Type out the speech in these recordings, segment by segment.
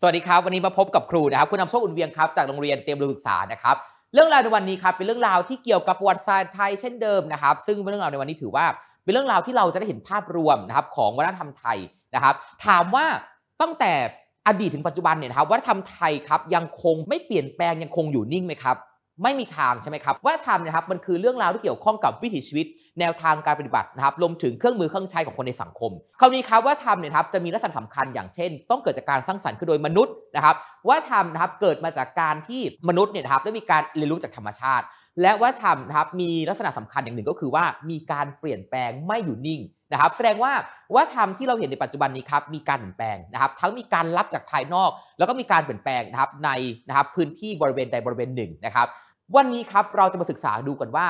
สวัสดีครับ วันนี้มาพบกับครูนะครับคุณนำโชคอุ่นเวียงครับ จากโรงเรียนเตรียมรศึกษานะครับ เรื่องราวในวันนี้ครับเป็นเรื่องราวที่เกี่ยวกับประวัติศาสตร์ไทยเช่นเดิมนะครับ ซึ่งเรื่องราวในวันนี้ถือว่า เป็นเรื่องราวที่เราจะได้เห็นภาพรวมนะครับของวัฒนธรรมไทยนะครับ ถามว่า ตั้งแต่อดีตถึงปัจจุบันเนี่ยครับวัฒนธรรมไทยครับยังคงไม่เปลี่ยนแปลงยังคงอยู่นิ่งไหมครับไม่มีทางใช่ไหมครับวัฒนธรรมนะครับมันคือเรื่องราวที่เกี่ยวข้องกับวิถีชีวิต แนวทางการปฏิบัตินะครับรวมถึงเครื่องมือเครื่องใช้ของคนในสังคมคำนี้ครับวัฒนธรรมเนี่ยครับจะมีลักษณะสำคัญอย่างเช่น ต้องเกิดจากการสร้างสรรค์ขึ้นโดยมนุษย์นะครับวัฒนธรรมนะครับเกิดมาจากการที่มนุษย์เนี่ยครับได้มีการเรียนรู้จากธรรมชาติ และวัฒนธรรมนะครับมีลักษณะสำคัญอย่างหนึ่งก็คือว่ามีการเปลี่ยนแปลงไม่อยู่นิ่งนะครับแสดงว่าวัฒนธรรมที่เราเห็นในปัจจุบันนี้ครับมีการเปลี่ยนแปลงนะครับทั้งมีการรับจากภายนอก แล้วก็มีการเปลี่ยนแปลงนะครับในนะครับพื้นที่บริเวณใดบริเวณหนึ่งนะครับวันนี้ครับเราจะมาศึกษาดูกันว่า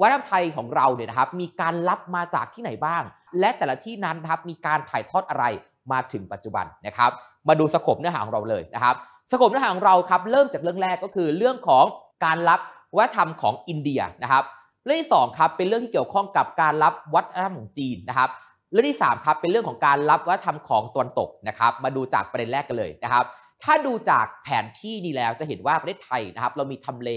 วัฒนธรรมไทยของเราเนี่ยนะครับมีการรับมาจากที่ไหนบ้าง และแต่ละที่นั้นนะครับมีการถ่ายทอดอะไรมาถึงปัจจุบันนะครับ มาดูสกบเนื้อหาของเราเลยนะครับสกบเนื้อหาของเราครับเริ่มจากเรื่องแรกก็คือเรื่องของการรับวัฒนธรรมของอินเดียนะครับเรื่องที่2ครับเป็นเรื่องที่เกี่ยวข้องกับการรับวัฒนธรรมของจีนนะครับเรื่องที่3ครับเป็นเรื่องของการรับวัฒนธรรมของตะวันตกนะครับ มาดูจากประเด็นแรกกันเลยนะครับ ถ้าดูจากแผนที่นี้แล้วจะเห็นว่าประเทศไทยนะครับ เรามีทำเล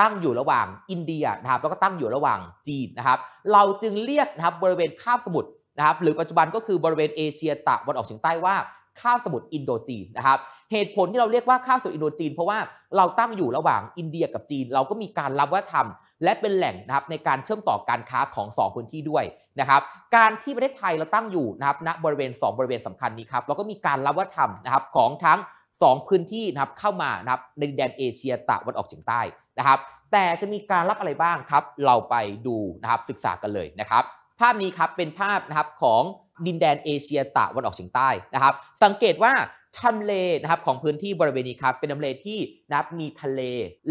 ตั้งอยู่ระหว่างอินเดียนะครับแล้วก็ตั้งอยู่ระหว่างจีนนะครับเราจึงเรียกนะครับบริเวณคาบสมุทรนะครับหรือปัจจุบันก็คือบริเวณเอเชียตะวันออกเฉียงใต้ว่าคาบสมุทรอินโดจีนนะครับเหตุผลที่เราเรียกว่าคาบสมุทรอินโดจีน เพราะว่าเราตั้งอยู่ระหว่างอินเดียกับจีน เราก็มีการรับวัฒนธรรม และเป็นแหล่งนะครับในการเชื่อมต่อการค้าของ 2พื้นที่ด้วยนะครับการที่ประเทศไทยเราตั้งอยู่นะครับณบริเวณ 2 บริเวณสำคัญนี้ครับเราก็มีการรับวัฒนธรรมนะครับของทั้ง2 พื้นที่นะครับเข้ามานะครับในนแดนเอเชียตะวันออกเฉียงใต้นะครับ แต่จะมีการรับอะไรบ้างครับเราไปดูนะครับศึกษากันเลยนะครับภาพนี้ครับเป็นภาพนะครับของดินแดนเอเชียตะวันออกเฉียงใต้นะครับ สังเกตว่าทำเลนะครับของพื้นที่บริเวณนี้ครับเป็นทำเลที่นะครับมีทะเล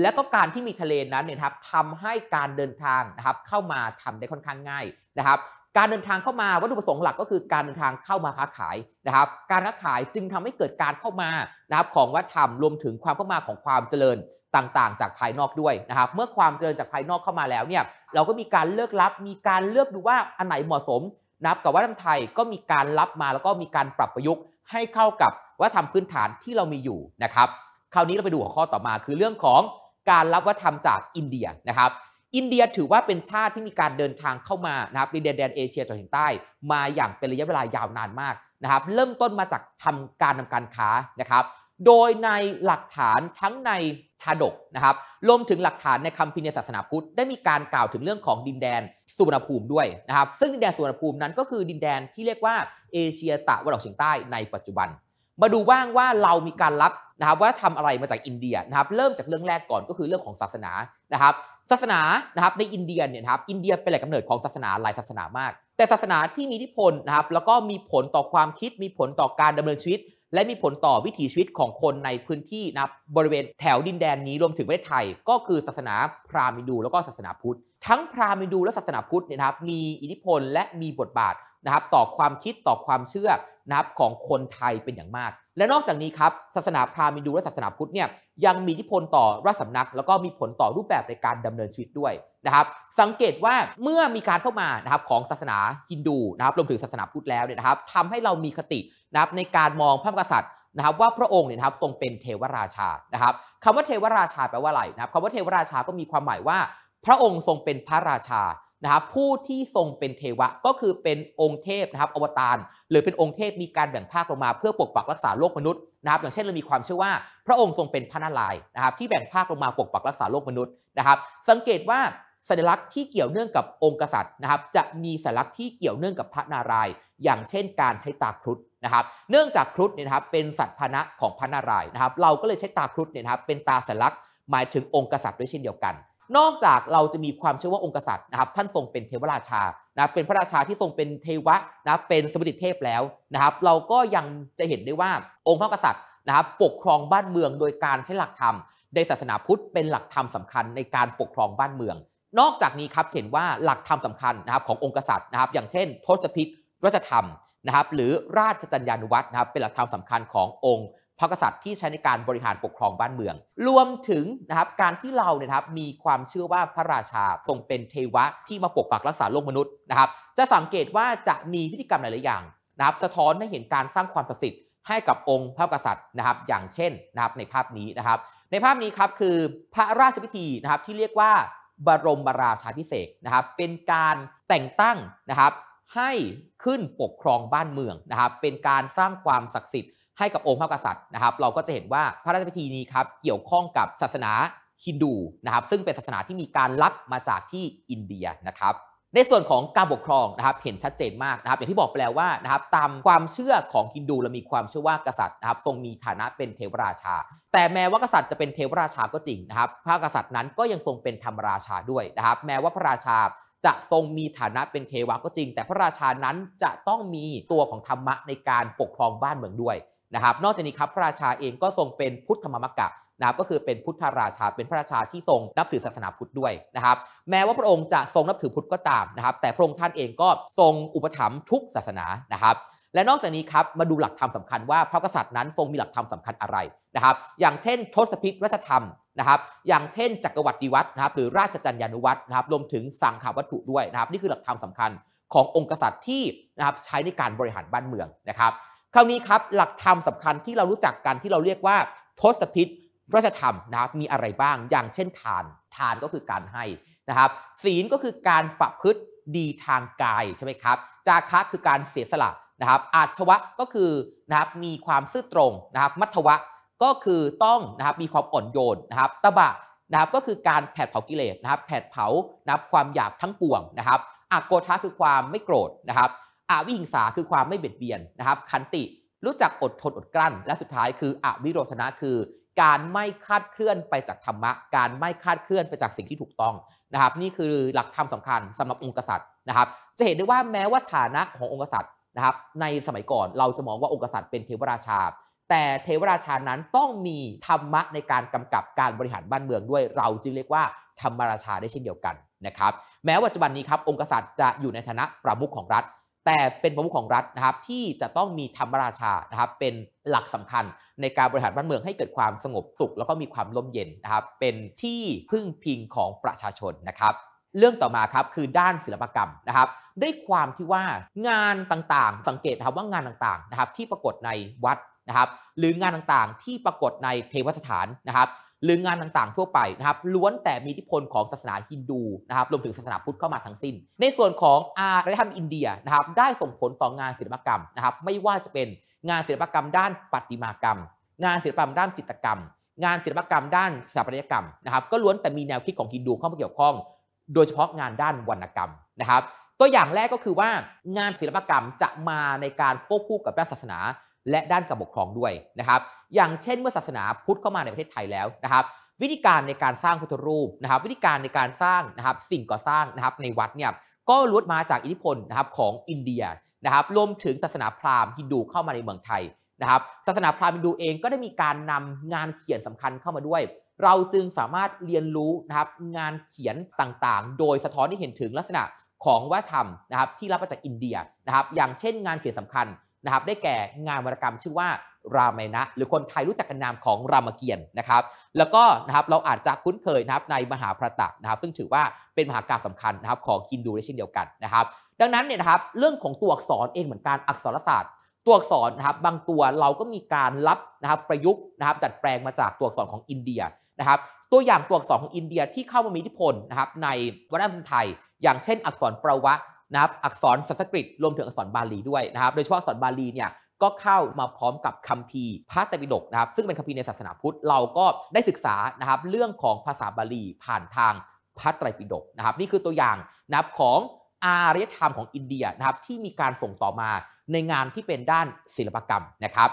และก็การที่มีทะเลนั้นเนี่ยครับทำให้การเดินทางนะครับเข้ามาทำได้ค่อนข้างง่ายนะครับการเดินทางเข้ามาวัตถุประสงค์หลักก็คือการเดินทางเข้ามาค้าขายนะครับ การค้าขายจึงทำให้เกิดการเข้ามานะครับของวัฒนธรรมรวมถึงความเข้ามาของความเจริญต่างๆ จากภายนอกด้วยนะครับ เมื่อความเจริญจากภายนอกเข้ามาแล้วเนี่ยเราก็มีการเลือกรับมีการเลือกดูว่าอันไหนเหมาะสมนะครับกับวัฒนธรรมไทยก็มีการรับมาแล้วก็มีการปรับประยุกต์ให้เข้ากับวัฒนธรรมพื้นฐานที่เรามีอยู่นะครับ คราวนี้เราไปดูหัวข้อต่อมา คือเรื่องของการรับวัฒนธรรมจากอินเดียนะครับอินเดียถือว่าเป็นชาติที่มีการเดินทางเข้ามานะครับในแดนเอเชียตะวันใต้ มาอย่างเป็นระยะเวลายาวนานมากนะครับ เริ่มต้นมาจากทำการทำการค้านะครับโดยในหลักฐานทั้งในชาดกนะครับรวมถึงหลักฐานในคำพินิ์นศาสนาพุทธได้มีการกล่าวถึงเรื่องของดินแดนสุวรรณภูมิด้วยนะครับซึ่งดินแดนสุวรรณภูมินั้นก็คือดินแดนที่เรียกว่าเอเชียตะวันออกเฉียงใต้ในปัจจุบัน มาดูบ้างว่าเรามีการรับนะครับว่าทำอะไรมาจากอินเดียนะครับ เริ่มจากเรื่องแรกก่อนก็คือเรื่องของศาสนานะครับศาสนานะครับในอินเดียเนี่ยครับอินเดียเป็นแหล่งกำเนิดของศาสนาหลายศาสนามาก แต่ศาสนาที่มีอิทธิพลนะครับแล้วก็มีผลต่อความคิด มีผลต่อการดำเนินชีวิต และมีผลต่อวิถีชีวิตของคนในพื้นที่นะบริเวณแถวดินแดนนี้รวมถึงประเทศไทย ก็คือศาสนาพราหมณ์ฮินดูแล้วก็ศาสนาพุทธ ทั้งพราหมณ์ฮินดูและศาสนาพุทธเนี่ยครับมีอิทธิพลและมีบทบาทนะครับต่อความคิดต่อความเชื่อนะครับของคนไทยเป็นอย่างมาก และนอกจากนี้ครับศาสนาพราหมณ์ฮินดูและศาสนาพุทธเนี่ยยังมีอิทธิพลต่อรัฐสำนัก แล้วก็มีผลต่อรูปแบบในการดำเนินชีวิตด้วยนะครับสังเกตว่าเมื่อมีการเข้ามานะครับของศาสนาฮินดูนะครับรวมถึงศาสนาพุทธแล้วเนี่ยนะครับทำให้เรามีคตินะครับในการมองพระมหากษัตริย์นะครับ ว่าพระองค์เนี่ยนะครับทรงเป็นเทวราชานะครับคำว่าเทวราชาแปลว่าอะไรนะครับคำว่าเทวราชาก็มีความหมายว่า พระองค์ทรงเป็นพระราชานะครับผู้ที่ทรงเป็นเทวะก็คือเป็นองค์เทพนะครับอวตารหรือเป็นองค์เทพมีการแบ่งภาคลงมาเพื่อปกปักรักษาโลกมนุษย์นะครับอย่างเช่นเรามีความเชื่อว่า พระองค์ทรงเป็นพระนารายณ์นะครับที่แบ่งภาคลงมาปกปักรักษาโลกมนุษย์นะครับ สังเกตว่าสัญลักษณ์ที่เกี่ยวเนื่องกับองค์กษัตริย์นะครับจะมีสัญลักษณ์ที่เกี่ยวเนื่องกับพระนารายณ์อย่างเช่นการใช้ตาครุฑนะครับเนื่องจากครุฑเนี่ยนะครับเป็นสัตว์พนะของพระนารายณ์นะครับ เราก็เลยใช้ตาครุฑเนี่ยนะครับเป็นตาสัญลักษณ์หมายถึงองค์กษัตริย์ด้วยเช่นเดียวกันนอกจากเราจะมีความเชื่อว่าองค์กษัตริย์นะครับ ท่านทรงเป็นเทวราชานะเป็นพระราชาที่ทรงเป็นเทวะนะเป็นสมุติเทพแล้วนะครับ เราก็ยังจะเห็นได้ว่าองค์พระกษัตริย์นะครับปกครองบ้านเมือง โดยการใช้หลักธรรมในศาสนาพุทธเป็นหลักธรรมสาคัญในการปกครองบ้านเมือง นอกจากนี้ครับเห็นว่าหลักธรรมสาคัญนะครับขององค์กษัตริย์นะครับ อย่างเช่นทศพิษรัชธรรมนะครับหรือราชจัญญานุวัตนะครับ เป็นหลักธรรมสาคัญขององค์พระกษัตริย์ที่ใช้ในการบริหารปกครองบ้านเมือง รวมถึงนะครับการที่เราเนี่ยครับมีความเชื่อว่าพระราชาทรงเป็นเทวะที่มาปกปักรักษาโลกมนุษย์นะครับ จะสังเกตว่าจะมีพิธีกรรมหลายอย่างนะครับสะท้อนให้เห็นการสร้างความศักดิ์สิทธิ์ให้กับองค์พระกษัตริย์นะครับ อย่างเช่นนะครับในภาพนี้นะครับ ในภาพนี้ครับคือพระราชพิธีนะครับที่เรียกว่า บรมราชาพิเศษนะครับเป็นการแต่งตั้งนะครับให้ขึ้นปกครองบ้านเมืองนะครับเป็นการสร้างความศักดิ์สิทธิ์ให้กับองค์พระกษัตริย์นะครับ เราก็จะเห็นว่าพระราชพิธีนี้ครับเกี่ยวข้องกับศาสนาฮินดูนะครับซึ่งเป็นศาสนาที่มีการรับมาจากที่อินเดียนะครับ ในส่วนของการปกครองนะครับเห็นชัดเจนมากนะครับอย่างที่บอกไปแล้วว่านะครับตามความเชื่อของฮินดูเรามีความเชื่อว่ากษัตริย์นะครับทรงมีฐานะเป็นเทวราชา แต่แม้ว่ากษัตริย์จะเป็นเทวราชาก็จริงนะครับพระกษัตริย์นั้นก็ยังทรงเป็นธรรมราชาด้วยนะครับ แม้ว่าพระราชาจะทรงมีฐานะเป็นเทวะก็จริง แต่พระราชานั้นจะต้องมีตัวของธรรมะในการปกครองบ้านเมืองด้วยนะครับ นอกจากนี้ครับพระราชาเองก็ทรงเป็นพุทธมามกะนะครับก็คือเป็นพุทธราชาเป็นพระราชาที่ทรงนับถือศาสนาพุทธด้วยนะครับ แม้ว่าพระองค์จะทรงนับถือพุทธก็ตามนะครับ แต่พระองค์ท่านเองก็ทรงอุปถัมภ์ทุกศาสนานะครับและนอกจากนี้ครับมาดูหลักธรรมสาคัญว่าพระกษัตริย์นั้นทรงมีหลักธรรมสาคัญอะไรนะครับ อย่างเช่นทศพิษวัฒธรรมนะครับ อย่างเช่นจักรวรรดิวัฒนะครับหรือราชจัญญานุวัฒนะครับรวมถึงสังขาวัตถุด้วยนะครับ นี่คือหลักธรรมสาคัญขององค์กษัตริย์ที่นะครับใช้ในการบริหารบ้านเมืองนะครับคราวนี้ครับหลักธรรมสำคัญที่เรารู้จักกันที่เราเรียกว่าทศพิษพระธรรมนะครับมีอะไรบ้างอย่างเช่นทาน ทานก็คือการให้นะครับ ศีลก็คือการประพฤติดีทางกายใช่ไหมครับ จาคะคือการเสียสละนะครับอาชวะก็คือนะครับมีความซื่อตรงนะครับ มัทวะก็คือต้องนะครับมีความอ่อนโยนนะครับตบะนะครับก็คือการแผดเผากิเลสนะครับ แผดเผานะครับความอยากทั้งปวงนะครับอากโกธาคือความไม่โกรธนะครับอวิหิงสาคือความไม่เบียดเบียนนะครับ ขันติรู้จักอดทนอดกลั้น และสุดท้ายคืออวิโรธนะคือ การไม่คาดเคลื่อนไปจากธรรมะ การไม่คาดเคลื่อนไปจากสิ่งที่ถูกต้องนะครับ นี่คือหลักธรรมสาคัญสำหรับองค์กษัตริย์นะครับ จะเห็นได้ว่าแม้ว่าฐานะขององค์กษัตริย์นะครับ ในสมัยก่อนเราจะมองว่าองค์กษัตริย์เป็นเทวราชา แต่เทวราชานั้นต้องมีธรรมะในการกำกับการบริหารบ้านเมืองด้วย เราจึงเรียกว่าธรรมราชาได้เช่นเดียวกันนะครับ แม้ปัจจุบันนี้ครับองค์กษัตริย์จะอยู่ในฐานะประมุขของรัฐแต่เป็นประมุขของรัฐนะครับที่จะต้องมีธรรมราชานะครับ เป็นหลักสำคัญในการบริหารบ้านเมืองให้เกิดความสงบสุขแล้วก็มีความล่มเย็นนะครับ เป็นที่พึ่งพิงของประชาชนนะครับ เรื่องต่อมาครับคือด้านศิลปกรรมนะครับ ได้ความที่ว่างานต่างๆ สังเกตครับว่างานต่างๆนะครับ ที่ปรากฏในวัดนะครับ หรืองานต่างๆที่ปรากฏในเทวสถานนะครับหรืองานต่างๆทั่วไปนะครับล้วนแต่มีอิทธิพลของศาสนาฮินดูนะครับรวมถึงศาสนาพุทธเข้ามาทั้งสิ้น ในส่วนของอารยธรรมอินเดียนะครับได้ส่งผลต่องานศิลปกรรมนะครับไม่ว่าจะเป็นงานศิลปกรรม ด้านปฏิมากรรม งานศิลปกรรมด้านจิตกรรม งานศิลปกรรม ด้านสถาปัตยกรรมนะครับก็ล้วนแต่มีแนวคิดของฮินดูเข้ามาเกี่ยวข้อง โดยเฉพาะงานด้านวรรณกรรมนะครับ ตัวอย่างแรกก็คือว่างานศิลปกรรมจะมาในการควบคู่กับด้านศาสนาและด้านการปกครองด้วยนะครับ อย่างเช่นเมื่อศาสนาพุทธเข้ามาในประเทศไทยแล้วนะครับ วิธีการในการสร้างพุทธรูปนะครับ วิธีการในการสร้างนะครับสิ่งก่อสร้างนะครับในวัดเนี่ยก็ล้วนมาจากอิทธิพลนะครับของอินเดียนะครับรวมถึงศาสนาพราหมณ์ฮินดูเข้ามาในเมืองไทยนะครับศาสนาพราหมณ์ฮินดูเองก็ได้มีการนำงานเขียนสำคัญเข้ามาด้วย เราจึงสามารถเรียนรู้นะครับงานเขียนต่างๆ โดยสะท้อนให้เห็นถึงลักษณะของวัฒนธรรมนะครับที่รับมาจากอินเดียนะครับอย่างเช่นงานเขียนสำคัญนะครับได้แก่งานวรรณกรรมชื่อว่ารามยณะหรือคนไทยรู้จักกันนามของรามเกียรตินะครับ แล้วก็นะครับเราอาจจะคุ้นเคยนะครับในมหาพระตะนะครับ ซึ่งถือว่าเป็นมหากรรมสาคัญนะครับของฮินดูได้เช่นเดียวกันนะครับ ดังนั้นเนี่ยนะครับเรื่องของตัวอักษรเองเหมือนกันอักษรศาสตร์ตัวอักษรนะครับบางตัวเราก็มีการรับนะครับประยุกต์นะครับดัดแปลงมาจากตัวอักษรของอินเดียนะครับ ตัวอย่างตัวอักษรของอินเดียที่เข้ามามีอิทธิพลนะครับในวัฒนธรรมไทย อย่างเช่น อักษรประวะนะครับอักษรสันสกฤตรวมถึงอักษรบาลีด้วยนะครับโดยเฉพาะอักษรบาลีเนี่ยก็เข้ามาพร้อมกับคัมภีร์พระไตรปิฎกนะครับ ซึ่งเป็นคัมภีร์ในศาสนาพุทธเราก็ได้ศึกษานะครับ เรื่องของภาษาบาลีผ่านทางพระไตรปิฎกนะครับ นี่คือตัวอย่างนับของอารยธรรมของอินเดียนะครับที่มีการส่งต่อมาในงานที่เป็นด้านศิลปกรรมนะครับ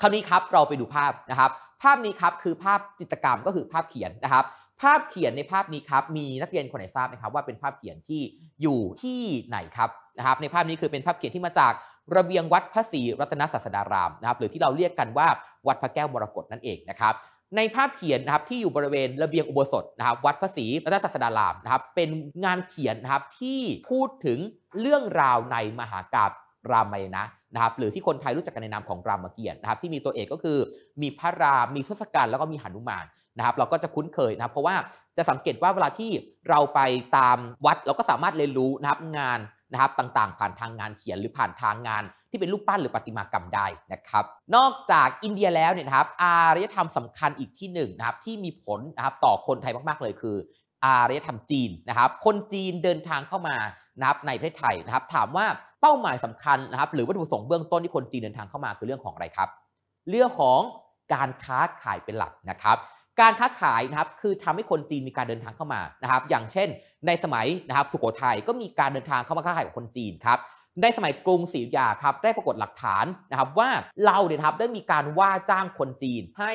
คราวนี้ครับเราไปดูภาพนะครับ ภาพนี้ครับคือภาพจิตรกรรมก็คือภาพเขียนนะครับภาพเขียนในภาพนี้ครับมีนักเรียนคนไหนทราบไหมครับ ว่าเป็นภาพเขียนที่อยู่ที่ไหนครับนะครับ ในภาพนี้คือเป็นภาพเขียนที่มาจากระเบียงวัดพระศรีรัตนศาสดารามนะครับ หรือที่เราเรียกกันว่าวัดพระแก้วมรกตนั่นเองนะครับ ในภาพเขียนนะครับที่อยู่บริเวณระเบียงอุโบสถนะครับ วัดพระศรีรัตนศาสดารามนะครับ เป็นงานเขียนนะครับที่พูดถึงเรื่องราวในมหากาบรามายนะนะครับหรือที่คนไทยรู้จักกันในนามของรามเกียรตินะครับ ที่มีตัวเอกก็คือมีพระรามมีทศกัณฐ์แล้วก็มีหนุมานนะครับ เราก็จะคุ้นเคยนะครับ เพราะว่าจะสังเกตว่าเวลาที่เราไปตามวัดเราก็สามารถเรียนรู้นะครับงานนะครับ ต่างๆ ผ่านทางงานเขียนหรือผ่านทางงานที่เป็นรูปปั้นหรือประติมากรรมได้นะครับ นอกจากอินเดียแล้วเนี่ยนะครับอารยธรรมสำคัญอีกที่หนึ่งนะครับที่มีผลนะครับต่อคนไทยมากๆเลยคืออารยธรรมจีนนะครับ คนจีนเดินทางเข้ามานับในประเทศไทยนะครับ ถามว่าเป้าหมายสำคัญนะครับหรือวัตถุประสงค์เบื้องต้นที่คนจีนเดินทางเข้ามาคือเรื่องของอะไรครับเรื่องของการค้าขายเป็นหลักนะครับ การค้าขายนะครับคือทำให้คนจีนมีการเดินทางเข้ามานะครับ อย่างเช่น ในสมัยนะครับสุโขทัยก็มีการเดินทางเข้ามาค้าขายกับคนจีนครับในสมัยกรุงศรีอยุธยาครับได้ปรากฏหลักฐานนะครับว่าเราเนี่ยครับได้มีการว่าจ้างคนจีนให้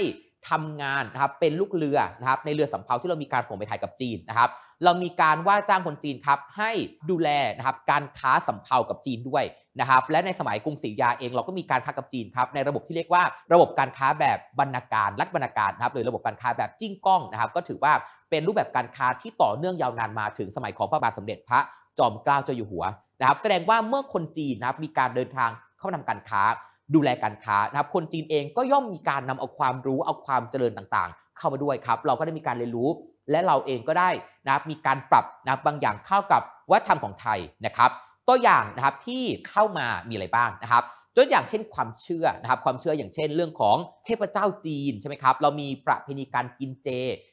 ทำงานนะครับเป็นลูกเรือนะครับในเรือสำเภาที่เรามีการส่งไปถ่ายกับจีนนะครับ เรามีการว่าจ้างคนจีนครับให้ดูแลนะครับการค้าสำเภากับจีนด้วยนะครับ และในสมัยกรุงศรีอยุธยาเองเราก็มีการค้ากับจีนครับในระบบที่เรียกว่า ระบบการค้าแบบบรรณาการรัฐบรรณาการนะครับหรือระบบการค้าแบบจิ้งก้องนะครับก็ถือว่าเป็นรูปแบบการค้าที่ต่อเนื่องยาวนานมา ถึงสมัยของพระบาทสมเด็จพระจอมเกล้าเจ้าอยู่หัวนะครับแสดงว่าเมื่อคนจีนนะครับมีการเดินทางเข้าทำการค้าดูแลการค้านะครับ คนจีนเองก็ย่อมมีการนำเอาความรู้เอาความเจริญต่างๆ เข้ามาด้วยครับ เราก็ได้มีการเรียนรู้และเราเองก็ได้นะครับมีการปรับนะครับบางอย่างเข้ากับวัฒนธรรมของไทยนะครับ ตัวอย่างนะครับที่เข้ามามีอะไรบ้างนะครับ ตัวอย่างเช่น ความเชื่อนะครับ ความเชื่ออย่างเช่นเรื่องของเทพเจ้าจีนใช่ไหมครับ เรามีประเพณีการกินเจ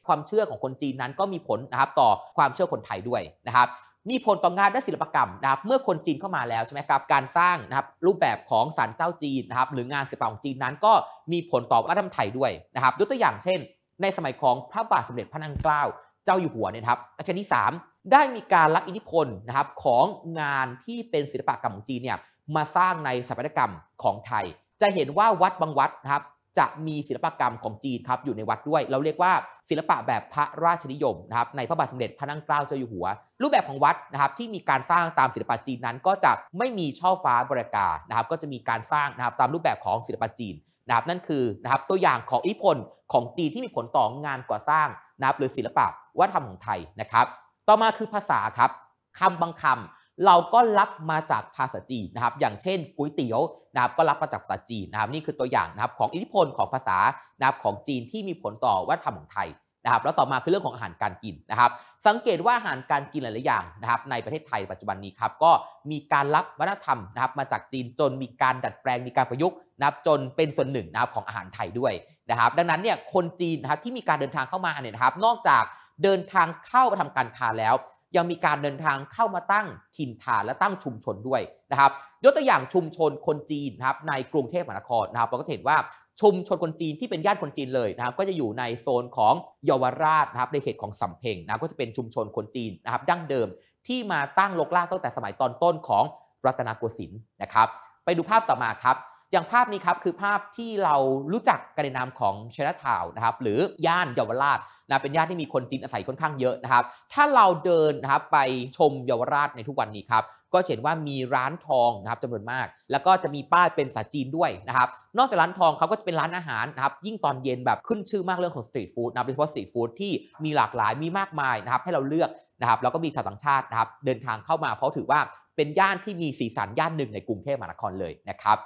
ความเชื่อของคนจีนนั้นก็มีผลนะครับต่อความเชื่อคนไทยด้วยนะครับมีผลต่องานด้านศิลปกรรมนะครับเมื่อคนจีนเข้ามาแล้ว ใช่ไหมครับการสร้างนะครับ รูปแบบของศาลเจ้าจีนนะครับ หรืองานศิลปะของจีนนั้นก็มีผลต่อวัฒนธรรมไทยด้วยนะครับยกตัวอย่างเช่น ในสมัยของพระบาทสมเด็จพระนางเกล้าเจ้าอยู่หัวเนี่ยครับอัชนาสที่ได้มีการรับอิทธิพลนะครับของงานที่เป็นศิลปกรรมของจีนเนี่ยมาสร้างในสถาปัตยกรรมของไทย จะเห็นว่าวัดบางวัดนะครับจะมีศิลปกรรมของจีนครับอยู่ในวัดด้วย เราเรียกว่าศิลปะแบบพระราชนิยมนะครับในพระบาทสมเด็จพระนั่งเกล้าเจ้าอยู่หัว รูปแบบของวัดนะครับที่มีการสร้างตามศิลปะจีนนั้นก็จะไม่มีช่อฟ้าบริการนะครับ ก็จะมีการสร้างนะครับตามรูปแบบของศิลปะจีนนะครับนั่นคือนะครับตัวอย่างของอิพลของจีนที่มีผลต่องานก่อสร้างนะครับ หรือศิลปะวัฒนธรรมของไทยนะครับ ต่อมาคือภาษาครับคำบางคำเราก็รับมาจากภาษาจีนนะครับ อย่างเช่นก๋วยเตี๋ยวนะครับก็รับมาจากภาษาจีนนะครับนี่คือตัวอย่างนะครับของอิทธิพลของภาษานะครับของจีนที่มีผลต่อวัฒนธรรมของไทยนะครับ แล้วต่อมาคือเรื่องของอาหารการกินนะครับ สังเกตว่าอาหารการกินหลาย ๆ อย่างนะครับ ในประเทศไทย ปัจจุบันนี้ครับก็มีการรับวัฒนธรรมนะครับ มาจากจีนจนมีการดัดแปลงมีการประยุกต์นะครับจนเป็นส่วนหนึ่งนะครับของอาหารไทยด้วยนะครับดังนั้นเนี่ยคนจีนนะครับที่มีการเดินทางเข้ามาเนี่ยนะครับ นอกจากเดินทางเข้ามาทำการค้าแล้วยังมีการเดินทางเข้ามาตั้งถิ่นฐานและตั้งชุมชนด้วยนะครับ ยกตัวอย่างชุมชนคนจีนนะครับในกรุงเทพมหานครนะครับเราก็เห็นว่าชุมชนคนจีนที่เป็นญาติคนจีนเลยนะครับ ก็จะอยู่ในโซนของเยาวราชนะครับในเขตของสำเพ็งนะก็จะเป็นชุมชนคนจีนนะครับ ดั้งเดิมที่มาตั้งลกลากตั้งแต่สมัยตอนต้นของรัตนโกสินทร์นะครับ ไปดูภาพต่อมาครับอย่างภาพนี้ครับคือภาพที่เรารู้จักกันในนามของเชนทาวนะครับหรือย่านเยาวราชนะเป็นย่านที่มีคนจีนอาศัยค่อนข้างเยอะนะครับ ถ้าเราเดินนะครับไปชมเยาวราชในทุกวันนี้ครับก็เห็นว่ามีร้านทองนะครับจำนวนมาก แล้วก็จะมีป้ายเป็นภาษาจีนด้วยนะครับ นอกจากร้านทองเขาก็จะเป็นร้านอาหารนะครับ ยิ่งตอนเย็นแบบขึ้นชื่อมากเรื่องของสตรีทฟู้ดนะโดยเฉพาะสตรีทฟู้ดที่มีหลากหลายมีมากมายนะครับ ให้เราเลือกนะครับแล้วก็มีชาวต่างชาตินะครับ เดินทางเข้ามา เพราะถือว่าเป็นย่านที่มีสีสันย่านหนึ่งในกรุงเทพมหานครเลยนะครับ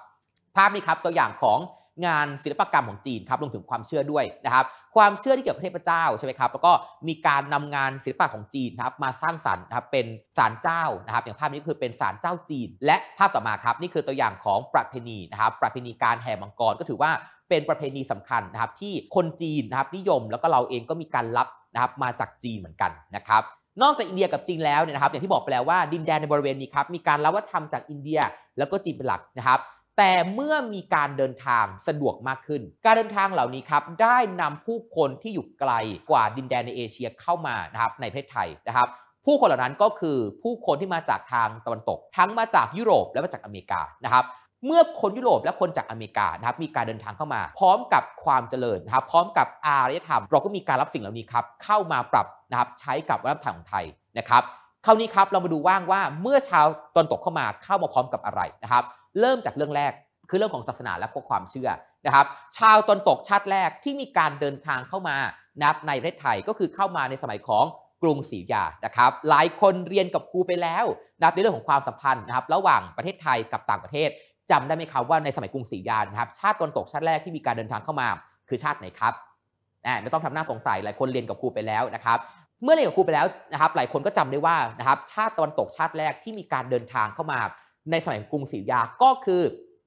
ภาพนี้ครับตัวอย่างของงานศิลปกรรมของจีนครับรวมถึงความเชื่อด้วยนะครับ ความเชื่อที่เกี่ยวกับเทพเจ้าใช่ไหมครับ แล้วก็มีการนำงานศิลปะของจีนครับ มาสร้างสรรค์นะครับเป็นศาลเจ้านะครับ อย่างภาพนี้คือเป็นศาลเจ้าจีนและภาพต่อมาครับ นี่คือตัวอย่างของประเพณีนะครับ ประเพณีการแห่มังกรก็ถือว่าเป็นประเพณีสำคัญนะครับ ที่คนจีนนะครับนิยมแล้วก็เราเองก็มีการรับนะครับ มาจากจีนเหมือนกันนะครับ นอกจากอินเดียกับจีนแล้วเนี่ยนะครับ อย่างที่บอกไปแล้วว่าดินแดนในบริเวณนี้ครับมีการรับวัฒนธรรมจากอินเดียแล้วก็จีนเป็นหลักนะครับแต่เมื่อมีการเดินทางสะดวกมากขึ้น การเดินทางเหล่านี้ครับได้นำผู้คนที่อยู่ไกลกว่าดินแดนในเอเชียเข้ามานะครับ ในประเทศไทยนะครับ ผู้คนเหล่านั้นก็คือผู้คนที่มาจากทางตะวันตก ทั้งมาจากยุโรปและมาจากอเมริกานะครับ เมื่อคนยุโรปและคนจากอเมริกานะครับมีการเดินทางเข้ามา พร้อมกับความเจริญนะครับ พร้อมกับอารยธรรมเราก็มีการรับสิ่งเหล่านี้ครับเข้ามาปรับนะครับใช้กับวัฒนธรรมของไทยนะครับคราวนี้ครับเรามาดูว่างว่าเมื่อชาวตะวันตกเข้ามาเข้ามาพร้อมกับอะไรนะครับเริ่มจากเรื่องแรกคือเรื่องของศาสนาและพวกความเชื่อนะครับชาวตนตกชาติแรกที่มีการเดินทางเข้ามา นับในประเทศไทยก็คือเข้ามาในสมัยของกรุงศรีอยุธยานะครับ หลายคนเรียนกับครูไปแล้ว นับในเรื่องของความสัมพันธ์นะครับระหว่างประเทศไทยกับต่างประเทศ จำได้ไหมครับว่าในสมัยกรุงศรีอยุธยานะครับชาติตนตกชาติแรกที่มีการเดินทางเข้ามา คือชาติไหนครับไม่ต้องทำหน้าสงสัยหลายคนเรียนกับครูไปแล้วนะครับเมื่อเรียนกับครูไปแล้วนะครับ หลายคนก็จำได้ว่านะครับชาติตนตกชาติแรกที่มีการเดินทางเข้ามาในสมัยกรุงศรีอยาก็คือ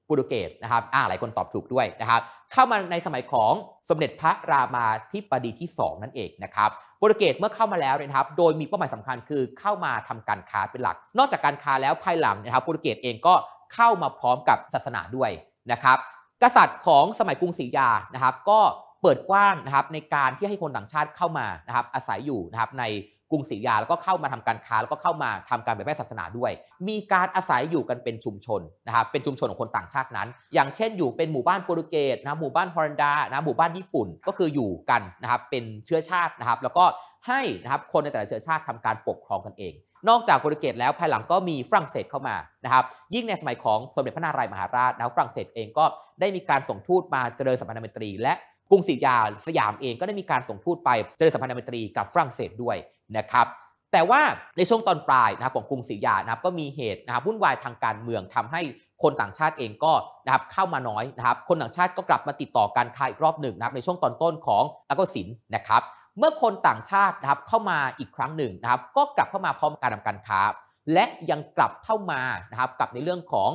ปรตุเกตนะครับอ่าหลายคนตอบถูกด้วยนะครับ เข้ามาในสมัยของสมเด็จพระรามาธิบดีที่ 2 นั่นเองนะครับโปรตุเกสเมื่อเข้ามาแล้วนะครับ โดยมีเป้าหมายสำคัญคือเข้ามาทำการค้าเป็นหลัก นอกจากการค้าแล้วภายหลังนะครับโปรตุเกสเองก็เข้ามาพร้อมกับศาสนาด้วยนะครับ กษัตริย์ของสมัยกรุงศรีอยยานะครับ ก็เปิดกว้างนะครับในการที่ให้คนต่างชาติเข้ามานะครับอาศัยอยู่นะครับในกรุงศรียาแล้วก็เข้ามาทำการค้าแล้วก็เข้ามาทำการเผยแพร่ศาสนาด้วย มีการอาศัยอยู่กันเป็นชุมชนนะครับ เป็นชุมชนของคนต่างชาตินั้น อย่างเช่นอยู่เป็นหมู่บ้านโปรตุเกสนะหมู่บ้านฮอลันดานะหมู่บ้านญี่ปุ่นก็คืออยู่กันนะครับ เป็นเชื้อชาตินะครับแล้วก็ให้นะครับคนในแต่ละเชื้อชาติทำการปกครองกันเอง นอกจากโปรตุเกสแล้วภายหลังก็มีฝรั่งเศสเข้ามานะครับ ยิ่งในสมัยของสมเด็จพระนารายมหาราชนะฝรั่งเศสเองก็ได้มีการส่งทูตมาเจริญสัมพันธมิตรีและกรุงศรียาสยามเองก็ได้มีการส่งทูตไปเจริญสัมพันธมิตรีกับฝรั่งเศสด้วยนะครับ แต่ว่าในช่วงตอนปลายนะครับของกรุงศรีอยานะครับก็มีเหตุนะครับวุ่นวายทางการเมืองทำให้คนต่างชาติเองก็นะครับเข้ามาน้อยนะครับคนต่างชาติก็กลับมาติดต่อการค้าอีกรอบหนึ่งนะครับในช่วงตอนต้นของล้วกสินนะครับ เมื่อคนต่างชาตินะครับเข้ามาอีกครั้งหนึ่งนะครับก็กลับเข้ามาพร้อมการทำการค้าและยังกลับเข้ามานะครับกับในเรื่องของ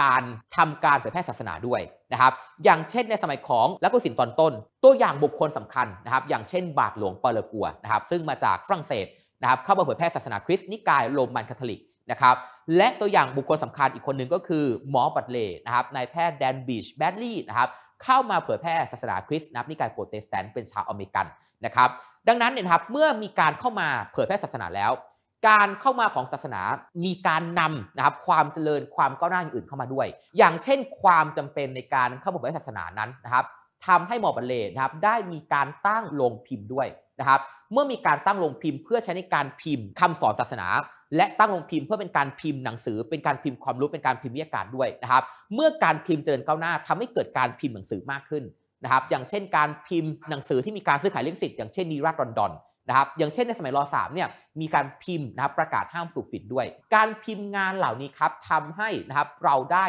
การทำการเผยแพร่ศาสนาด้วยนะครับ อย่างเช่นในสมัยของรักุสินตอนต้น ตัวอย่างบุคคลสำคัญนะครับ อย่างเช่นบาทหลวงปอเลกัวนะครับ ซึ่งมาจากฝรั่งเศสนะครับ เข้ามาเผยแพร่ศาสนาคริสต์นิกายโรมันคาทอลิกนะครับ และตัวอย่างบุคคลสำคัญอีกคนหนึ่งก็คือ หมอบัตเล่นะครับ นายแพทย์แดนบีชแบดลีย์นะครับ เข้ามาเผยแพร่ศาสนาคริสต์นับนิกายโปรเตสแตนต์เป็นชาวอเมริกันนะครับ ดังนั้นเนี่ยครับ เมื่อมีการเข้ามาเผยแพร่ศาสนาแล้วการเข้ามาของศาสนา มีการนำนะครับ ความเจริญ ความก้าวหน้าอย่างอื่นเข้ามาด้วย อย่างเช่นความจำเป็นในการเข้ามาในศาสนานั้นนะครับทำให้หมอบัลเล่นะครับ ได้มีการตั้งโรงพิมพ์ด้วยนะครับ เมื่อมีการตั้งโรงพิมพ์เพื่อใช้ในการพิมพ์ คำสอนศาสนา และตั้งโรงพิมพ์เพื่อเป็นการพิมพ์หนังสือ เป็นการพิมพ์ความรู้ เป็นการพิมพ์วิทยาการด้วยนะครับ เมื่อการพิมพ์เจริญก้าวหน้า ทำให้เกิดการพิมพ์หนังสือมากขึ้นนะครับ อย่างเช่น การพิมพ์หนังสือที่มีการซื้อขายลิขสิทธิ์อย่างเช่นนีรัตอนดอนนะครับอย่างเช่นในสมัยรสาเนี่ย มีการพิมพ์นะครับประกาศห้ามสูบฝิ่นด้วย การพิมพ์งานเหล่านี้ครับทำให้นะครับเราได้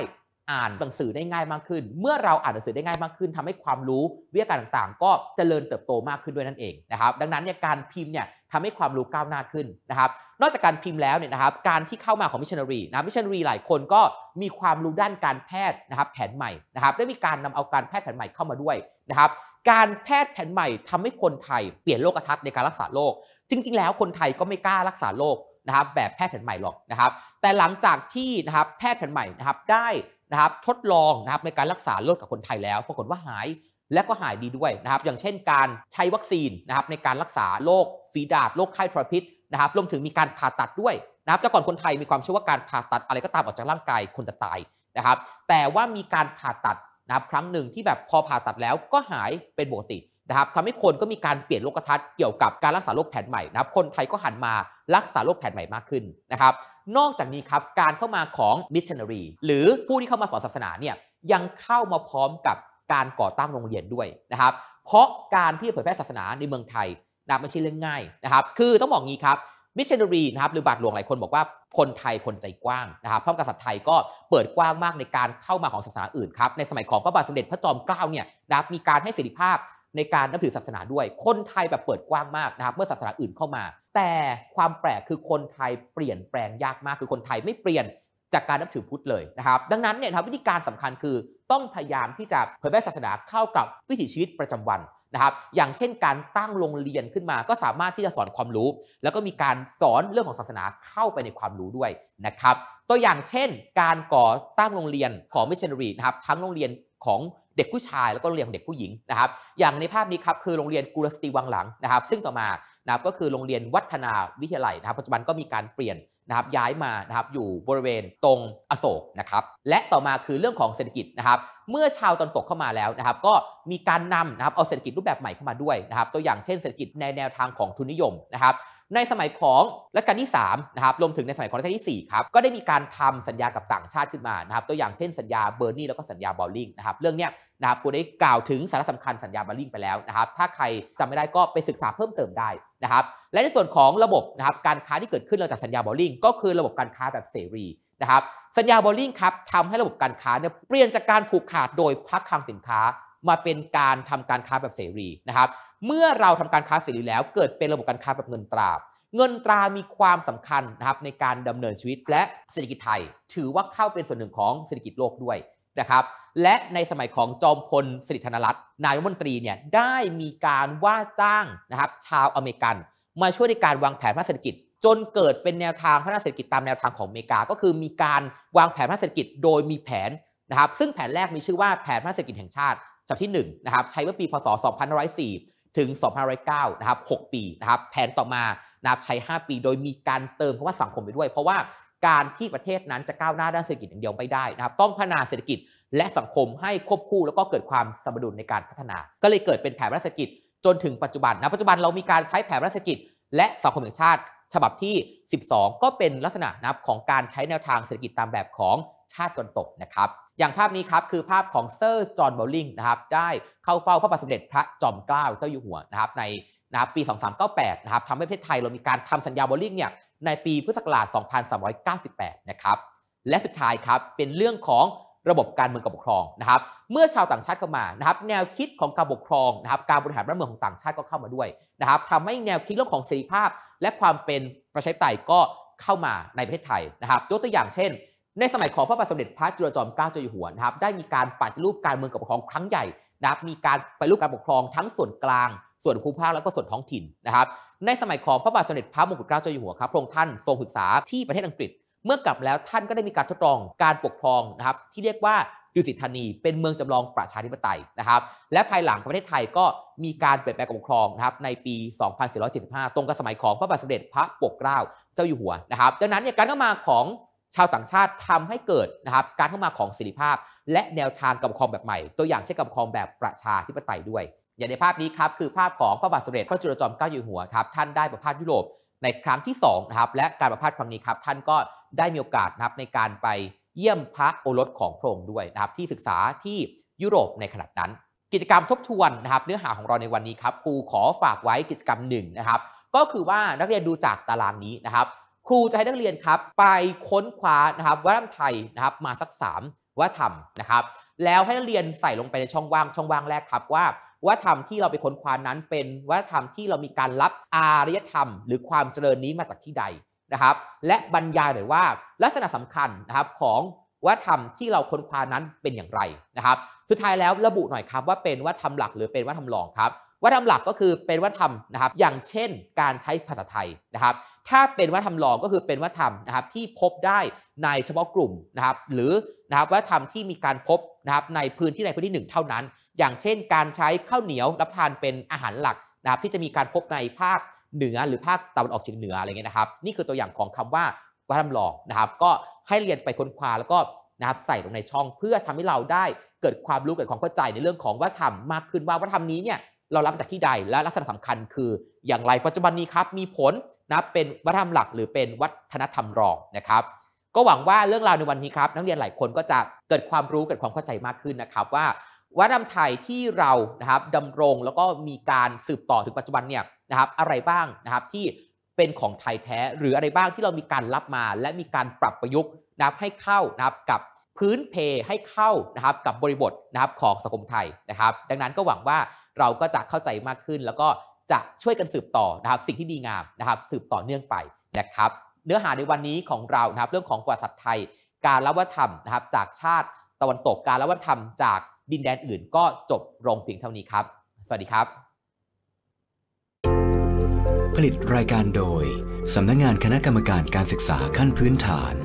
อ่านหนังสือได้ง่ายมากขึ้น เมื่อเราอ่านหนังสือได้ง่ายมากขึ้น ทำให้ความรู้วิทยาการต่างๆ ก็เจริญเติบโตมากขึ้นด้วยนั่นเองนะครับ ดังนั้นเนี่ยการพิมพ์เนี่ยทำให้ความรู้ก้าวหน้าขึ้นนะครับ นอกจากการพิมพ์แล้วเนี่ยนะครับการที่เข้ามาของมิชชันนารีนะมิชชันนารีหลายคนก็มีความรู้ด้านการแพทย์นะครับแผนใหม่นะครับได้มีการนำเอาการแพทย์แผนใหม่เข้ามาด้วยนะครับการแพทย์แผนใหม่ ทำให้คนไทยเปลี่ยนโลกทัศน์ในการรักษาโรค จริงๆ แล้วคนไทยก็ไม่กล้ารักษาโรคนะครับแบบแพทย์แผนใหม่หรอกนะครับ แต่หลังจากที่นะครับแพทย์แผนใหม่นะครับได้นะครับทดลองนะครับในการรักษาโรคกับคนไทยแล้ว ปรากฏว่าหายและก็หายดีด้วยนะครับ อย่างเช่นการใช้วัคซีนนะครับในการรักษาโรคฝีดาษโรคไข้ทรพิษนะครับรวมถึงมีการผ่าตัดด้วยนะครับ แต่ก่อนคนไทยมีความเชื่อว่าการผ่าตัดอะไรก็ตามออกจากร่างกายคนจะตายนะครับ แต่ว่ามีการผ่าตัดนะครับครั้งหนึ่งที่แบบพอผ่าตัดแล้วก็หายเป็นปกตินะครับทำให้คนก็มีการเปลี่ยนโลกทัศน์เกี่ยวกับการรักษาโรคแผนใหม่นะครับคนไทยก็หันมารักษาโรคแผนใหม่มากขึ้นนะครับนอกจากนี้ครับการเข้ามาของมิชชันนารีหรือผู้ที่เข้ามาสอนศาสนาเนี่ยยังเข้ามาพร้อมกับการก่อตั้งโรงเรียนด้วยนะครับเพราะการที่เผยแพร่ศาสนาในเมืองไทยนะไม่ใช่เรื่องง่ายนะครับคือต้องบอกงี้ครับมิชชันนารีนะครับหรือบาทหลวงหลายคนบอกว่าคนไทยคนใจกว้างนะครับพระมกษัตริย์ไทยก็เปิดกว้างมากในการเข้ามาของศาสนาอื่นครับในสมัยของพระบาทสมเด็จพระจอมเกล้าเนี่ยนะครับมีการให้เสรีภาพในการนับถือศาสนาด้วย คนไทยแบบเปิดกว้างมากนะครับเมื่อศาสนาอื่นเข้ามา แต่ความแปลกคือคนไทยเปลี่ยนแปลงยากมากคือคนไทยไม่เปลี่ยนจากการนับถือพุทธเลยนะครับ ดังนั้นเนี่ยครับวิธีการสำคัญคือต้องพยายามที่จะเผยแพร่ศาสนาเข้ากับวิถีชีวิตประจำวันนะครับอย่างเช่นการตั้งโรงเรียนขึ้นมา ก็สามารถที่จะสอนความรู้ แล้วก็มีการสอนเรื่องของศาสนาเข้าไปในความรู้ด้วยนะครับตัวอย่างเช่นการก่อตั้งโรงเรียนของมิชชันนารีนะครับทั้งโรงเรียนของเด็กผู้ชาย แล้วก็โรงเรียนของเด็กผู้หญิงนะครับ อย่างในภาพนี้ครับคือโรงเรียนกุลสตรีวังหลังนะครับ ซึ่งต่อมานะครับก็คือโรงเรียนวัฒนาวิทยาลัยนะครับปัจจุบันก็มีการเปลี่ยนนะครับย้ายมานะครับอยู่บริเวณตรงอโศกนะครับและต่อมาคือเรื่องของเศรษฐกิจนะครับเมื่อชาวตอนตกเข้ามาแล้วนะครับ ก็มีการนำนะครับเอาเศรษฐกิจรูปแบบใหม่เข้ามาด้วยนะครับตัวอย่างเช่นเศรษฐกิจในแนวทางของทุนนิยมนะครับในสมัยของรัชกาลที่3นะครับรวมถึงในสมัยของรัชกาลที่4ครับ ก็ได้มีการทำสัญญากับต่างชาติขึ้นมานะครับ ตัวอย่างเช่นสัญญาเบอร์นีแล้วก็สัญญาบอลลิงนะครับ เรื่องนี้นะครับกูได้กล่าวถึงสาระสำคัญสัญญาบอลลิงไปแล้วนะครับ ถ้าใครจำไม่ได้ก็ไปศึกษาเพิ่มเติมได้นะครับ และในส่วนของระบบนะครับการค้าที่เกิดขึ้นหลังจากสัญญาบอลลิงก็คือระบบการค้าแบบเสรีนะครับ สัญญาบอลลิงครับทำให้ระบบการค้าเนี่ยเปลี่ยนจากการผูกขาดโดยพักคลังสินค้ามาเป็นการทำการค้าแบบเสรีนะครับ เมื่อเราทำการค้าเสรีแล้วเกิดเป็นระบบการค้าแบบเงินตรา เงินตรามีความสำคัญนะครับในการดำเนินชีวิตและเศรษฐกิจไทยถือว่าเข้าเป็นส่วนหนึ่งของเศรษฐกิจโลกด้วยนะครับ และในสมัยของจอมพลสิริธนรัตน์นายมนตรีเนี่ยได้มีการว่าจ้างนะครับชาวอเมริกัน มาช่วยในการวางแผนพัฒนาเศรษฐกิจ จนเกิดเป็นแนวทางพัฒนาเศรษฐกิจตามแนวทางของอเมริกา ก็คือ มีการวางแผนพัฒนาเศรษฐกิจโดยมีแผนนะครับซึ่งแผนแรกมีชื่อว่าแผนพัฒนาเศรษฐกิจแห่งชาติฉบับที่1นะครับใช้เมื่อปีพศ 2504 ถึง 2509 นะครับ6ปีนะครับแผนต่อมานะครับใช้ 5 ปี โดยมีการเติมคำว่าสังคมไปด้วย เพราะว่าการที่ประเทศนั้นจะก้าวหน้าด้านเศรษฐกิจอย่างเดียวไม่ได้นะครับต้องพัฒนาเศรษฐกิจและสังคมให้ควบคู่แล้วก็เกิดความสมดุลในการพัฒนา ก็เลยเกิดเป็นแผนรัฐเศรษฐกิจจนถึงปัจจุบันนะปัจจุบันเรามีการใช้แผนรัฐเศรษฐกิจและสังคมแห่งชาติฉบับที่ 12 ก็เป็นลักษณะนับของการใช้แนวทางเศรษฐกิจตามแบบของชาติตะวันตกนะครับอย่างภาพนี้ครับ คือภาพของเซอร์จอห์นเบลลิงนะครับได้เข้าเฝ้าพระบาทสมเด็จพระจอมเกล้าเจ้าอยู่หัวนะครับในนะครับปี 2398นะครับทำให้ประเทศไทยเรามีการทำสัญญาบบลลิงเนี่ยในปีพุทธศักราช2398นะครับและสุดท้ายครับ เป็นเรื่องของระบบการเมืองกับปกครองนะครับเมื่อชาวต่างชาติเข้ามานะครับแนวคิดของการปกครองนะครับการบริหารบ้านเมืองของต่างชาติก็เข้ามาด้วยนะครับทำให้แนวคิดเรื่องของเสรีภาพ และความเป็นประชาธิปไตยก็เข้ามาในประเทศไทยนะครับยกตัวอย่างเช่นในสมัยของพระบาทสมเด็จพระจุลจอมเกล้าเจ้าอยู่หัวนะครับ ได้มีการปฏิรูปการเมืองกับปกครองครั้งใหญ่นะครับ มีการปฏิรูปการปกครองทั้งส่วนกลาง ส่วนภูมิภาคแล้วก็ส่วนท้องถิ่นนะครับ ในสมัยของพระบาทสมเด็จพระมงกุฎเกล้าเจ้าอยู่หัวครับพระองค์ท่านทรงศึกษาที่ประเทศอังกฤษ เมื่อกลับแล้วท่านก็ได้มีการทดลองการปกครองนะครับ ที่เรียกว่าดุสิตธานี เป็นเมืองจำลองประชาธิปไตยนะครับ และภายหลังประเทศไทยก็มีการเปลี่ยนแปลงการปกครองนะครับในปี 2475 ตรงกับสมัยของพระบาทสมเด็จพระปกเกล้าเจ้าอยู่หัวนะครับดังนั้นการเข้ามาของชาวต่างชาติทำให้เกิดนะครับ การเข้ามาของเสรีภาพและแนวทางกับคอมแบบใหม่ ตัวอย่างเช่นกับคอมแบบประชาธิปไตยด้วยอย่างในภาพนี้ครับ คือภาพของพระบาทสมเด็จพระจุลจอมเกล้าอยู่หัวครับท่านได้ประพาสยุโรปในครั้งที่2นะครับและการประพาสครั้งนี้ครับท่านก็ได้มีโอกาสนะครับในการไปเยี่ยมพระโอรสของพระองค์ด้วยนะครับ ที่ศึกษาที่ยุโรปในขณะนั้น กิจกรรมทบทวนนะครับ เนื้อหาของเราในวันนี้ครับครูขอฝากไว้กิจกรรมหนึ่งนะครับ ก็คือว่านักเรียนดูจากตารางนี้นะครับครูจะให้นักเรียนครับไปค้นคว้านะครับวัฒนธรรมไทยนะครับมาสัก3วัฒนธรรมนะครับ แล้วให้นักเรียนใส่ลงไปในช่องว่างช่องว่างแรกครับ ว่า วัฒนธรรมที่เราไปค้นคว้านั้น เป็นวัฒนธรรมที่เรามีการรับอารยธรรม หรือความเจริญนี้มาจากที่ใดนะครับ และบรรยายหนือว่าลักษณะสำคัญนะครับของวัฒนธรรมที่เราค้นคว้านั้นเป็นอย่างไรนะครับ สุดท้ายแล้วระบุหน่อยครับว่าเป็นวัฒนธรรมหลักหรือเป็นวัฒนธรรมรองครับวัฒนธรรมหลักก็คือเป็นวัฒนธรรมนะครับ อย่างเช่นการใช้ภาษาไทยนะครับ ถ้าเป็นวัฒนธรรมรองก็คือเป็นวัฒนธรรมนะครับ ที่พบได้ในเฉพาะกลุ่มนะครับ หรือนะครับวัฒนธรรมที่มีการพบนะครับในพื้นที่ใดพื้นที่หนึ่งเท่านั้น อย่างเช่นการใช้ข้าวเหนียวรับทานเป็นอาหารหลักนะครับ ที่จะมีการพบในภาคเหนือหรือภาคตะวันออกเฉียงเหนืออะไรเงี้ยนะครับ นี่คือตัวอย่างของคำว่าวัฒนธรรมรองนะครับ ก็ให้เรียนไปค้นคว้าแล้วก็นะครับใส่ลงในช่อง เพื่อทำให้เราได้เกิดความรู้เกิดความเข้าใจในเรื่องของวัฒนธรรมมากขึ้นว่าวัฒนธรรมนี้เนี่ยเรารับจากที่ใดและลักษณะสำคัญคืออย่างไรปัจจุบันนี้ครับมีผลนะเป็นวัฒนธรรมหลักหรือเป็นวัฒนธรรมรองนะครับ ก็หวังว่าเรื่องราวในวันนี้ครับนักเรียนหลายคนก็จะเกิดความรู้เกิดความเข้าใจมากขึ้นนะครับว่า วัฒนธรรมไทยที่เรานะครับดำรงแล้วก็มีการสืบต่อถึงปัจจุบันเนี่ยนะครับอะไรบ้างนะครับที่เป็นของไทยแท้ หรืออะไรบ้างที่เรามีการรับมา และมีการปรับประยุกต์นะครับให้เข้านะครับกับพื้นเพให้เข้านะครับ กับบริบทนะครับของสังคมไทยนะครับ ดังนั้นก็หวังว่าเราก็จะเข้าใจมากขึ้นแล้วก็จะช่วยกันสืบต่อนะครับสิ่งที่ดีงามนะครับ สืบต่อเนื่องไปนะครับ เนื้อหาในวันนี้ของเรานะครับ เรื่องของกวัติศาสตร์ไทย การละวัฒนธรรมนะครับ จากชาติตะวันตกการละวัฒนธรรมจากดินแดนอื่น ก็จบลงเพียงเท่านี้ครับ สวัสดีครับ ผลิตรายการโดยสำนักงงานคณะกรรมการการศึกษาขั้นพื้นฐาน